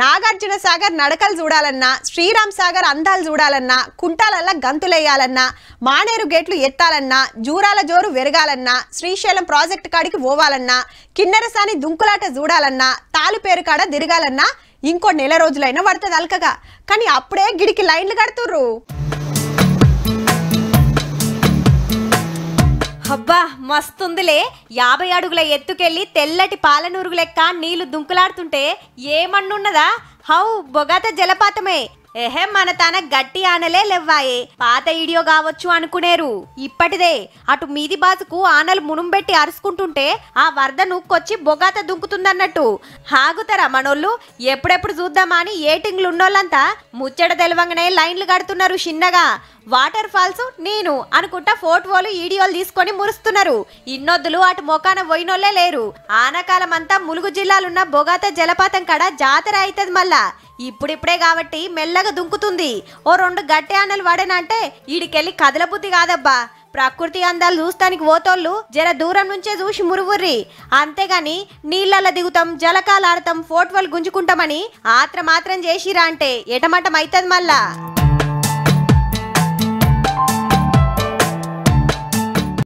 నాగార్జున సాగర్ నడకలు చూడాలన్నా శ్రీరామ్ సాగర్ అందాలు చూడాలన్నా కుంటాలల్లా గంతులేయాలన్నా మానేరు గేట్లు ఎత్తాలన్నా జూరాల జోరు వెరగాలన్నా శ్రీశైలం ప్రాజెక్టు కాడికి పోవాలన్నా కిన్నెరసాని దుంకులాట చూడాలన్నా పేరు కాడ తిరగాలన్నా ఇంకో నెల రోజులైనా పడుతుంది అల్కగా కానీ అప్పుడే గిడికి లైన్లు కడుతుర్రు అబ్బా మస్తుందిలే యాభై అడుగుల ఎత్తుకెళ్ళి తెల్లటి పాలనూరుగు లెక్క నీళ్లు దుంకులాడుతుంటే ఏమన్నున్నదా హౌ బొగాత జలపాతమే ఏహే మన తన గట్టి ఆనలే లెవ్వాయే పాత ఈడియో కావచ్చు అనుకునేరు ఇప్పటిదే అటు మీది బాసుకు ఆనలు మునుంబెట్టి అరుసుకుంటుంటే ఆ వరద నూక్కొచ్చి బొగాత దుంకుతుందన్నట్టు హాగుతారా మనోళ్ళు ఎప్పుడెప్పుడు చూద్దామా అని ఏటింగ్లు ఉన్నోళ్ళంతా ముచ్చట తెలవంగానే లైన్లు కడుతున్నారు చిన్నగా వాటర్ ఫాల్స్ నేను అనుకుంటా ఫోటోలు ఈడియోలు తీసుకొని మురుస్తున్నారు ఇన్నొద్దులు అటు మొకాన పోయినోళ్లే లేరు ఆనకాలం అంతా ములుగు జిల్లాలున్న బొగాత జలపాతం కాడ జాతర అవుతుంది మళ్ళా ఇప్పుడిప్పుడే కాబట్టి మెల్లగా దుంకుతుంది ఓ రెండు గట్టి ఆనలు వాడేనంటే వీడికెళ్ళి కదలబుద్ధి కాదబ్బా ప్రకృతి అందాలు చూస్తానికి పోతోళ్ళు జర దూరం నుంచే చూసి మురువుర్రి అంతేగాని నీళ్ళల్లో దిగుతాం జలకాలాడతాం ఫోటోలు గుంజుకుంటామని ఆత్ర మాత్రం చేసిరా అంటే ఎటమటం అవుతుంది మళ్ళా